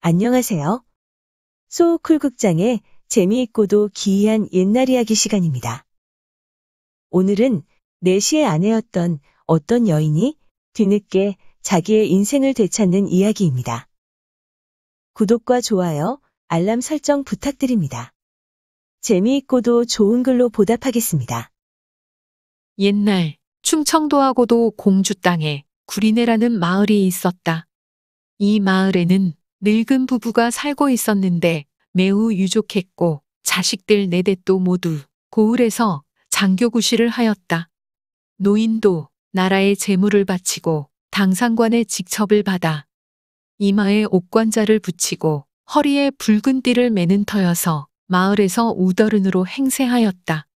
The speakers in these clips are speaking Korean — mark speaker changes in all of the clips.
Speaker 1: 안녕하세요. 소쿨 극장의 재미있고도 기이한 옛날 이야기 시간입니다. 오늘은 4시의 아내였던 어떤 여인이 뒤늦게 자기의 인생을 되찾는 이야기입니다. 구독과 좋아요, 알람
Speaker 2: 설정 부탁드립니다. 재미있고도 좋은 글로 보답하겠습니다. 옛날 충청도하고도 공주 땅에 구리네라는 마을이 있었다. 이 마을에는 늙은 부부가 살고 있었는데 매우 유족했고 자식들 네댓도 모두 고을에서 장교구실을 하였다. 노인도 나라의 재물을 바치고 당상관의 직첩을 받아 이마에 옥관자를 붙이고 허리에 붉은 띠를 매는 터여서 마을에서 우더른으로 행세하였다.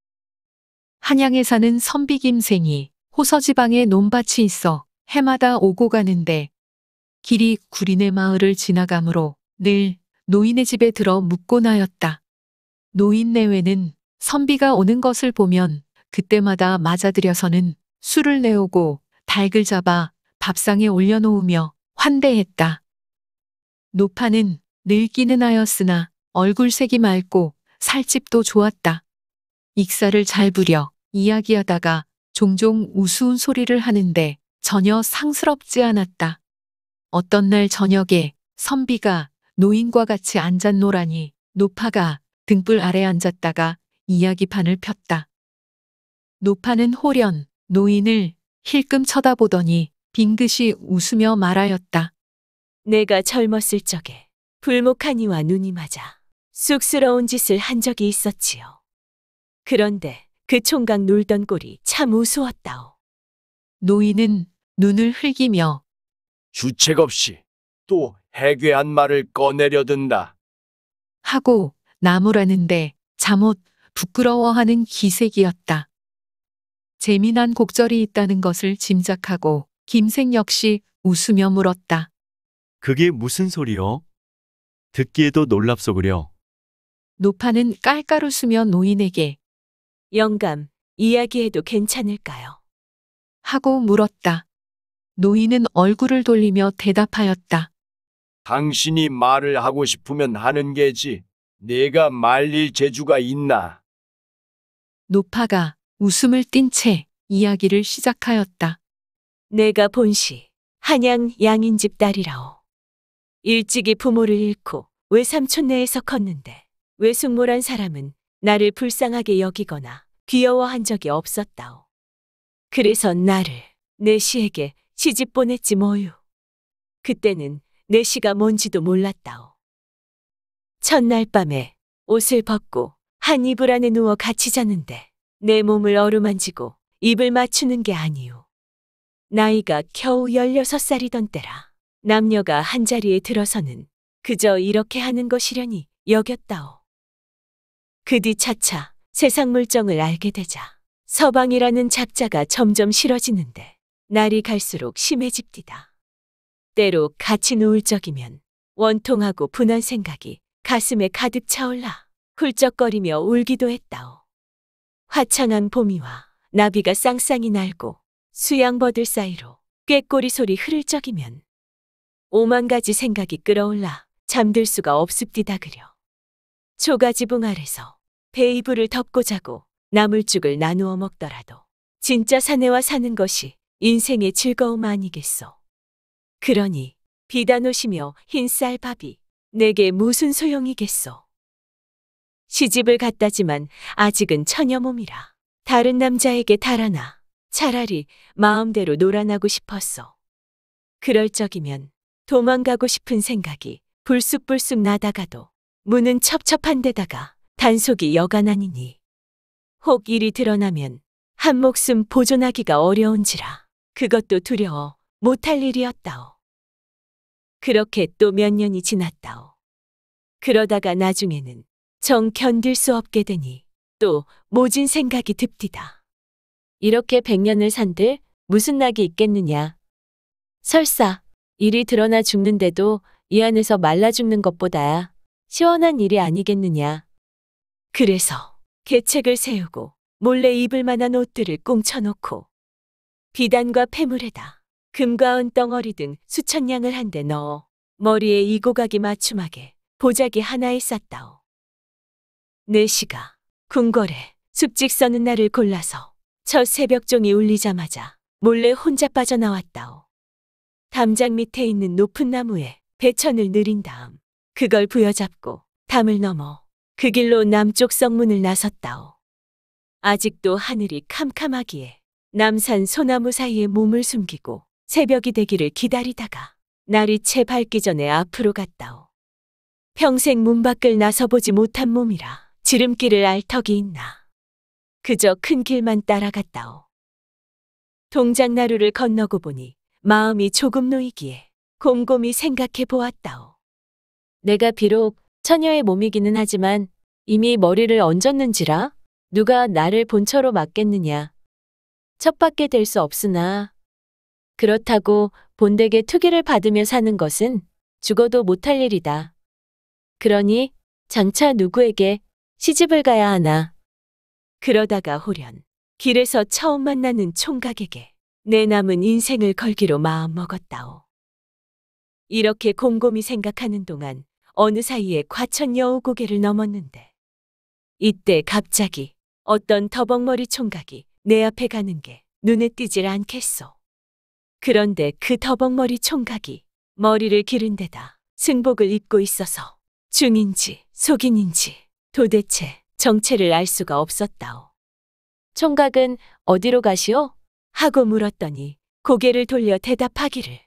Speaker 2: 한양에 사는 선비 김생이 호서지방에 논밭이 있어 해마다 오고 가는데 길이 구리네 마을을 지나가므로 늘 노인의 집에 들어 묵곤 하였다. 노인 내외는 선비가 오는 것을 보면 그때마다 맞아들여서는 술을 내오고 닭을 잡아 밥상에 올려놓으며 환대했다. 노파는 늙기는 하였으나 얼굴색이 맑고 살집도 좋았다. 익사를 잘 부려 이야기하다가 종종 우스운 소리를 하는데 전혀 상스럽지 않았다. 어떤 날 저녁에 선비가 노인과 같이 앉았노라니 노파가 등불 아래 앉았다가 이야기판을 폈다. 노파는 호련 노인을 힐끔 쳐다보더니 빙긋이 웃으며 말하였다. 내가
Speaker 1: 젊었을 적에 불목하니와 눈이 맞아 쑥스러운 짓을 한 적이 있었지요. 그런데 그 총각 놀던 꼴이 참 우스웠다오. 노인은 눈을 흘기며
Speaker 3: 주책 없이 또 해괴한 말을 꺼내려든다.
Speaker 2: 하고 나무라는데 잠옷 부끄러워하는 기색이었다. 재미난 곡절이 있다는 것을 짐작하고 김생 역시 웃으며 물었다.
Speaker 3: 그게 무슨 소리요? 듣기에도 놀랍소그려.
Speaker 2: 노파는 깔깔 웃으며 노인에게 영감, 이야기해도 괜찮을까요? 하고 물었다. 노인은 얼굴을 돌리며 대답하였다.
Speaker 3: 당신이 말을 하고 싶으면 하는 게지. 내가 말릴 재주가 있나?
Speaker 2: 노파가 웃음을 띤 채 이야기를 시작하였다. 내가 본시 한양 양인집 딸이라오.
Speaker 1: 일찍이 부모를 잃고 외삼촌네에서 컸는데 외숙모란 사람은 나를 불쌍하게 여기거나 귀여워한 적이 없었다오. 그래서 나를 내 시에게 시집 보냈지 뭐요. 그때는 내 시가 뭔지도 몰랐다오. 첫날 밤에 옷을 벗고 한 이불 안에 누워 같이 자는데 내 몸을 어루만지고 입을 맞추는 게 아니오. 나이가 겨우 16살이던 때라 남녀가 한자리에 들어서는 그저 이렇게 하는 것이려니 여겼다오. 그 뒤 차차 세상 물정을 알게 되자 서방이라는 작자가 점점 싫어지는데 날이 갈수록 심해집디다. 때로 같이 누울 적이면 원통하고 분한 생각이 가슴에 가득 차올라 훌쩍거리며 울기도 했다오. 화창한 봄이와 나비가 쌍쌍이 날고 수양버들 사이로 꾀꼬리 소리 흐를 적이면 오만 가지 생각이 끌어올라 잠들 수가 없습디다 그려. 초가지붕 아래서 베이브을 덮고 자고 나물죽을 나누어 먹더라도 진짜 사내와 사는 것이 인생의 즐거움 아니겠소. 그러니 비단 옷이며 흰쌀 밥이 내게 무슨 소용이겠소. 시집을 갔다지만 아직은 처녀 몸이라 다른 남자에게 달아나 차라리 마음대로 놀아나고 싶었소. 그럴 적이면 도망가고 싶은 생각이 불쑥불쑥 나다가도 문은 첩첩한 데다가 단속이 여간 아니니 혹 일이 드러나면 한 목숨 보존하기가 어려운지라. 그것도 두려워 못할 일이었다오. 그렇게 또 몇 년이 지났다오. 그러다가 나중에는 정 견딜 수 없게 되니 또 모진 생각이 듭디다. 이렇게 백년을 산들 무슨 낙이 있겠느냐. 설사 일이 드러나 죽는데도 이 안에서 말라 죽는 것보다야 시원한 일이 아니겠느냐. 그래서 계책을 세우고 몰래 입을 만한 옷들을 꽁쳐놓고 비단과 폐물에다 금과 은덩어리 등 수천 냥을 한데 넣어 머리에 이고각이 맞춤하게 보자기 하나에 쌌다오. 네시가 궁궐에 숲직 서는 날을 골라서 첫 새벽종이 울리자마자 몰래 혼자 빠져나왔다오. 담장 밑에 있는 높은 나무에 배천을 느린 다음 그걸 부여잡고 담을 넘어 그 길로 남쪽 성문을 나섰다오. 아직도 하늘이 캄캄하기에 남산 소나무 사이에 몸을 숨기고 새벽이 되기를 기다리다가 날이 채 밝기 전에 앞으로 갔다오. 평생 문 밖을 나서보지 못한 몸이라 지름길을 알 턱이 있나. 그저 큰 길만 따라갔다오. 동작나루를 건너고 보니 마음이 조금 놓이기에 곰곰이 생각해 보았다오. 내가 비록 처녀의 몸이기는 하지만 이미 머리를 얹었는지라 누가 나를 본처로 맞겠느냐. 첫밖에 될 수 없으나 그렇다고 본덱의 투기를 받으며 사는 것은 죽어도 못할 일이다. 그러니 장차 누구에게 시집을 가야 하나. 그러다가 호련 길에서 처음 만나는 총각에게 내 남은 인생을 걸기로 마음먹었다오. 이렇게 곰곰이 생각하는 동안 어느 사이에 과천 여우고개를 넘었는데 이때 갑자기 어떤 더벅머리 총각이 내 앞에 가는 게 눈에 띄질 않겠소. 그런데 그 더벅머리 총각이 머리를 기른 데다 승복을 입고 있어서 중인지 속인인지 도대체 정체를 알 수가 없었다오. 총각은 어디로 가시오? 하고 물었더니 고개를 돌려 대답하기를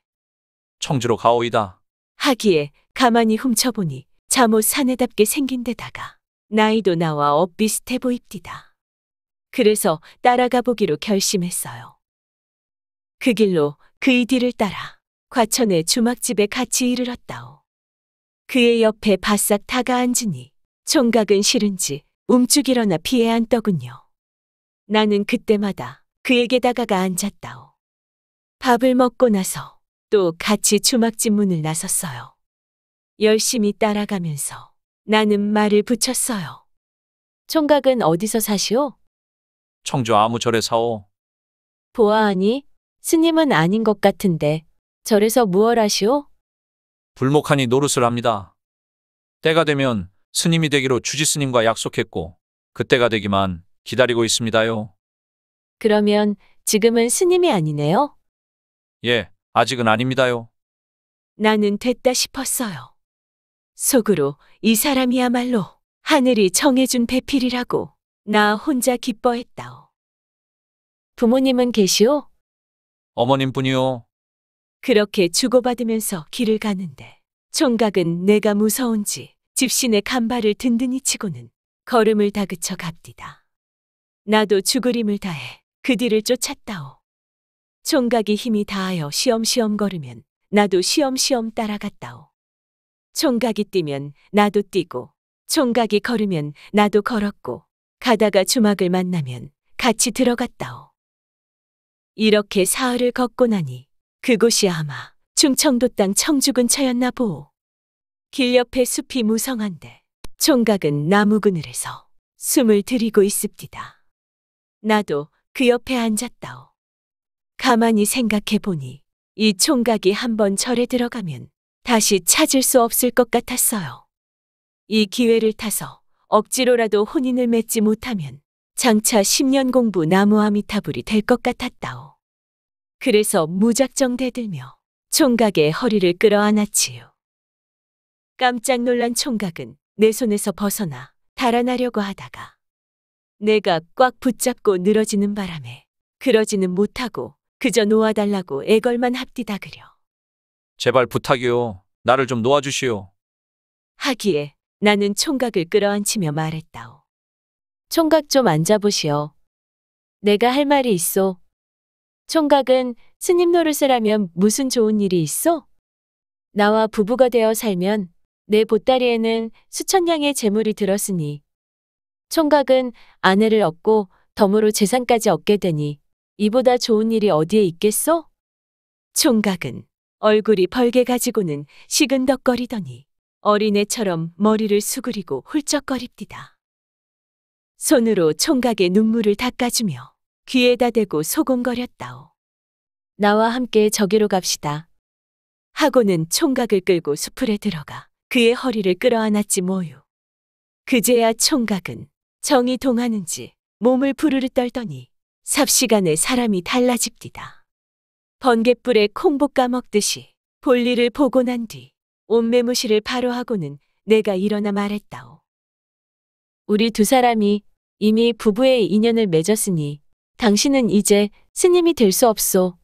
Speaker 3: 청주로 가오이다.
Speaker 1: 하기에 가만히 훔쳐보니 잠옷 사내답게 생긴 데다가 나이도 나와 엇비슷해 보입디다. 그래서 따라가 보기로 결심했어요. 그 길로 그의 뒤를 따라 과천의 주막집에 같이 이르렀다오 그의 옆에 바싹 다가앉으니 총각은 싫은지 움쭉 일어나 피해 앉더군요. 나는 그때마다 그에게 다가가 앉았다오. 밥을 먹고 나서 또 같이 주막집 문을 나섰어요. 열심히 따라가면서 나는 말을 붙였어요. 총각은 어디서 사시오?
Speaker 3: 청주 아무절에 사오.
Speaker 1: 보아하니 스님은 아닌 것 같은데 절에서 무얼 하시오?
Speaker 3: 불목하니 노릇을 합니다. 때가 되면 스님이 되기로 주지스님과 약속했고 그때가 되기만 기다리고 있습니다요.
Speaker 1: 그러면 지금은 스님이 아니네요?
Speaker 3: 예, 아직은 아닙니다요.
Speaker 1: 나는 됐다 싶었어요. 속으로 이 사람이야말로 하늘이 정해준 배필이라고. 나 혼자 기뻐했다오. 부모님은 계시오?
Speaker 3: 어머님뿐이오
Speaker 1: 그렇게 주고받으면서 길을 가는데 총각은 내가 무서운지 집신의 간발을 든든히 치고는 걸음을 다그쳐 갑디다. 나도 죽을 힘을 다해 그 뒤를 쫓았다오. 총각이 힘이 다하여 시험시험 걸으면 나도 시험시험 따라갔다오. 총각이 뛰면 나도 뛰고 총각이 걸으면 나도 걸었고 가다가 주막을 만나면 같이 들어갔다오. 이렇게 사흘을 걷고 나니 그곳이 아마 충청도 땅 청주 근처였나 보오. 길 옆에 숲이 무성한데 총각은 나무 그늘에서 숨을 들이고 있습디다. 나도 그 옆에 앉았다오. 가만히 생각해 보니 이 총각이 한번 절에 들어가면 다시 찾을 수 없을 것 같았어요. 이 기회를 타서 억지로라도 혼인을 맺지 못하면 장차 10년 공부 나무아미타불이 될 것 같았다오. 그래서 무작정 대들며 총각의 허리를 끌어안았지요. 깜짝 놀란 총각은 내 손에서 벗어나 달아나려고 하다가 내가 꽉 붙잡고 늘어지는 바람에 그러지는 못하고 그저 놓아달라고 애걸만 합디다 그려
Speaker 3: 제발 부탁이요. 나를 좀 놓아주시오.
Speaker 1: 하기에 나는 총각을 끌어안치며 말했다오. 총각 좀 앉아보시오. 내가 할 말이 있어. 총각은 스님 노릇을 하면 무슨 좋은 일이 있어? 나와 부부가 되어 살면 내 보따리에는 수천 냥의 재물이 들었으니 총각은 아내를 얻고 덤으로 재산까지 얻게 되니 이보다 좋은 일이 어디에 있겠소? 총각은 얼굴이 벌게 가지고는 시근덕거리더니 어린애처럼 머리를 수그리고 훌쩍거립디다. 손으로 총각의 눈물을 닦아주며 귀에다 대고 소곤거렸다오. 나와 함께 저기로 갑시다. 하고는 총각을 끌고 수풀에 들어가 그의 허리를 끌어안았지 뭐요. 그제야 총각은 정이 동하는지 몸을 부르르 떨더니 삽시간에 사람이 달라집디다. 번갯불에 콩볶아 먹듯이 볼일을 보고 난뒤 옷매무실을 파로하고는 내가 일어나 말했다오. 우리 두 사람이 이미 부부의 인연을 맺었으니 당신은 이제 스님이 될 수 없소.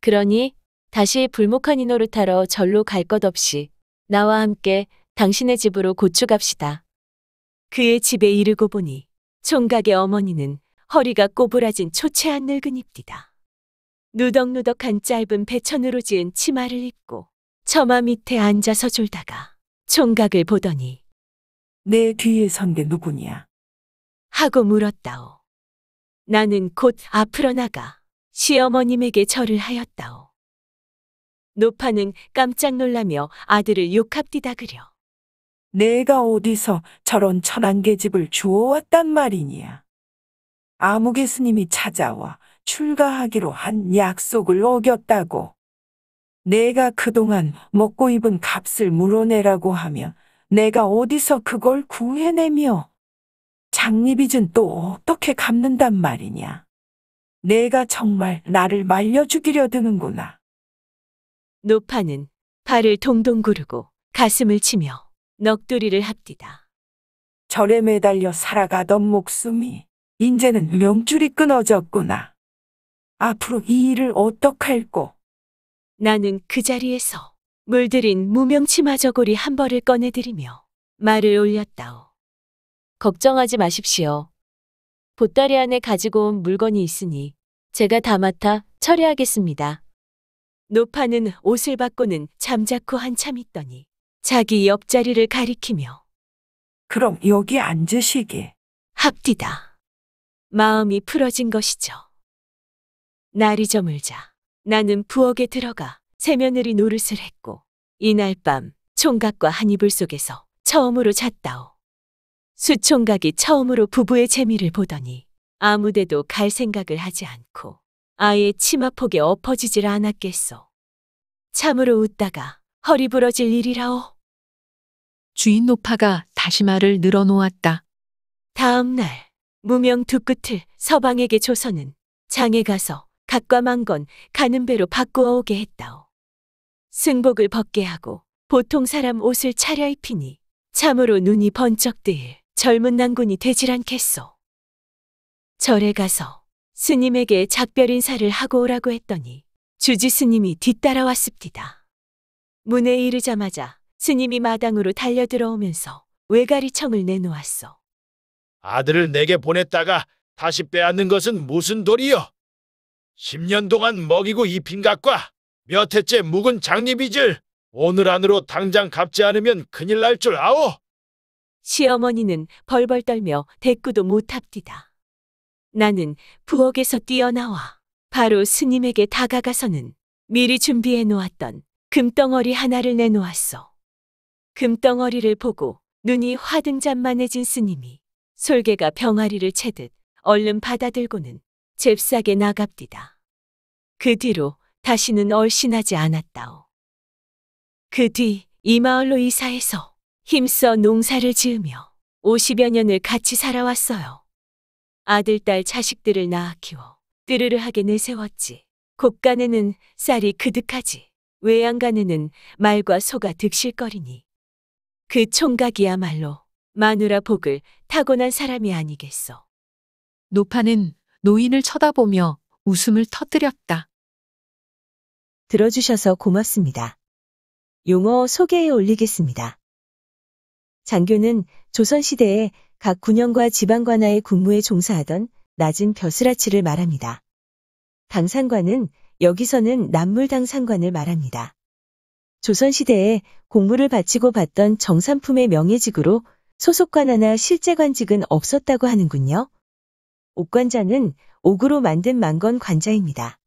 Speaker 1: 그러니 다시 불목한 인호를 타러 절로 갈 것 없이 나와 함께 당신의 집으로 고추갑시다. 그의 집에 이르고 보니 총각의 어머니는 허리가 꼬부라진 초췌한 늙은입디다. 누덕누덕한 짧은 배천으로 지은 치마를 입고 처마 밑에 앉아서 졸다가 총각을 보더니 내 뒤에 선데 누구냐? 하고 물었다오. 나는 곧 앞으로 나가 시어머님에게 절을 하였다오. 노파는 깜짝 놀라며 아들을 욕합디다 그려. 내가 어디서 저런 천안계집을 주워왔단 말이냐? 아무개 스님이 찾아와 출가하기로 한 약속을 어겼다고. 내가
Speaker 2: 그동안 먹고 입은 값을 물어내라고 하며 내가 어디서 그걸 구해내며 장리빚은 또 어떻게 갚는단 말이냐. 내가 정말 나를 말려 죽이려 드는구나. 노파는
Speaker 1: 발을 동동 구르고 가슴을 치며 넋두리를 합디다.
Speaker 2: 절에 매달려 살아가던 목숨이 이제는 명줄이 끊어졌구나. 앞으로 이 일을 어떡할꼬?
Speaker 1: 나는 그 자리에서 물들인 무명치마저고리 한 벌을 꺼내드리며 말을 올렸다오. 걱정하지 마십시오. 보따리 안에 가지고 온 물건이 있으니 제가 다 맡아 처리하겠습니다. 노파는 옷을 받고는 잠자코 한참 있더니 자기 옆자리를 가리키며 그럼 여기 앉으시게. 합디다. 마음이 풀어진 것이죠. 날이 저물자 나는 부엌에 들어가 세며느리 노릇을 했고 이날 밤 총각과 한 이불 속에서 처음으로 잤다오. 수총각이 처음으로 부부의 재미를 보더니 아무데도 갈 생각을 하지 않고 아예 치마폭에 엎어지질 않았겠소. 참으로 웃다가 허리 부러질 일이라오.
Speaker 2: 주인 노파가 다시 말을 늘어놓았다.
Speaker 1: 다음 날 무명 두 끝을 서방에게 줘서는 장에 가서 각과 망건 가는 배로 바꾸어 오게 했다오. 승복을 벗게 하고 보통 사람 옷을 차려입히니 참으로 눈이 번쩍 뜨일 젊은 난군이 되질 않겠소. 절에 가서 스님에게 작별 인사를 하고 오라고 했더니 주지 스님이 뒤따라왔습니다. 문에 이르자마자 스님이 마당으로 달려들어오면서 외가리청을 내놓았소.
Speaker 2: 아들을 내게 보냈다가 다시 빼앗는 것은 무슨 도리요 10년 동안 먹이고 입힌 값과 몇 해째 묵은 장립이질 오늘 안으로 당장 갚지 않으면 큰일 날 줄 아오.
Speaker 1: 시어머니는 벌벌 떨며 대꾸도 못합디다. 나는 부엌에서 뛰어나와 바로 스님에게 다가가서는 미리 준비해 놓았던 금덩어리 하나를 내놓았소. 금덩어리를 보고 눈이 화등잔만해진 스님이 솔개가 병아리를 채듯 얼른 받아들고는 잽싸게 나갑디다. 그 뒤로 다시는 얼씬하지 않았다오. 그 뒤 이 마을로 이사해서 힘써 농사를 지으며 50여 년을 같이 살아왔어요. 아들, 딸, 자식들을 낳아 키워 뜨르르하게 내세웠지. 곡간에는 쌀이 그득하지. 외양간에는 말과 소가 득실거리니. 그 총각이야말로 마누라 복을 타고난 사람이 아니겠소. 노파는 노인을 쳐다보며 웃음을 터뜨렸다. 들어주셔서 고맙습니다. 용어 소개에 올리겠습니다. 장교는 조선시대에 각 군영과 지방관하의 군무에 종사하던 낮은 벼슬아치를 말합니다. 당상관은 여기서는 남물당 상관을 말합니다. 조선시대에 공무를 바치고 받던 정산품의 명예직으로 소속관 하나 실제관직은 없었다고 하는군요. 옥관자는 옥으로 만든 망건 관자입니다.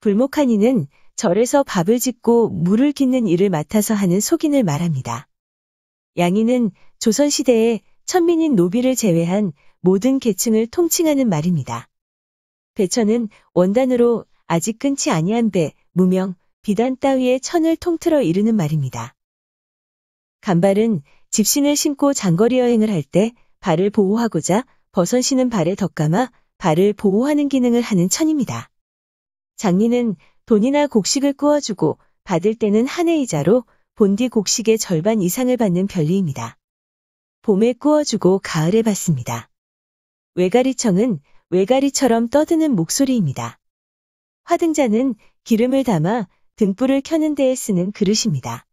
Speaker 1: 불목한이는 절에서 밥을 짓고 물을 깃는 일을 맡아서 하는 속인을 말합니다. 양인은 조선시대에 천민인 노비를 제외한 모든 계층을 통칭하는 말입니다. 배천은 원단으로 아직 끊지 아니한 배, 무명, 비단 따위의 천을 통틀어 이르는 말입니다. 간발은 집신을 신고 장거리 여행을 할 때 발을 보호하고자 버선신은 발에 덧감아 발을 보호하는 기능을 하는 천입니다. 장리는 돈이나 곡식을 꾸어주고 받을 때는 한 해이자로 본디 곡식의 절반 이상을 받는 별리입니다. 봄에 꾸어주고 가을에 받습니다. 외가리청은 외가리처럼 떠드는 목소리입니다. 화등자는 기름을 담아 등불을 켜는 데에 쓰는 그릇입니다.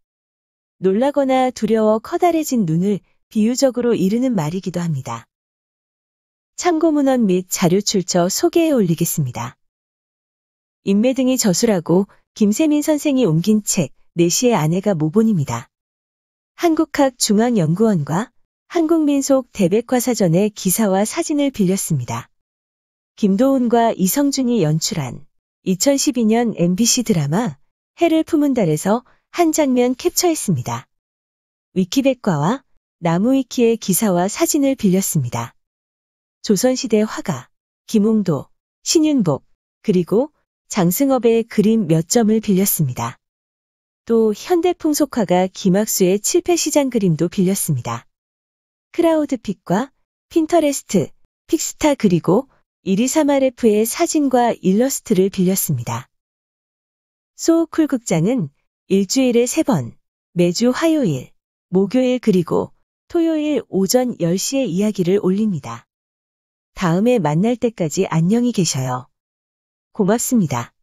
Speaker 1: 놀라거나 두려워 커다래진 눈을 비유적으로 이르는 말이기도 합니다. 참고문헌 및 자료 출처 소개에 올리겠습니다. 인매 등이 저술하고 김세민 선생이 옮긴 책 내시의 아내가 모본입니다. 한국학 중앙연구원과 한국민속 대백과사전의 기사와 사진을 빌렸습니다. 김도훈과 이성준이 연출한 2012년 MBC 드라마 해를 품은 달에서 한 장면 캡처했습니다. 위키백과와 나무위키의 기사와 사진을 빌렸습니다. 조선시대 화가 김홍도, 신윤복, 그리고 장승업의 그림 몇 점을 빌렸습니다. 또 현대풍속화가 김학수의 칠패시장 그림도 빌렸습니다. 크라우드픽과 핀터레스트, 픽스타 그리고 1 2 3 r f 의 사진과 일러스트를 빌렸습니다. 소쿨 극장은 일주일에 3번, 매주 화요일, 목요일 그리고 토요일 오전 10시에 이야기를 올립니다. 다음에 만날 때까지 안녕히 계셔요. 고맙습니다.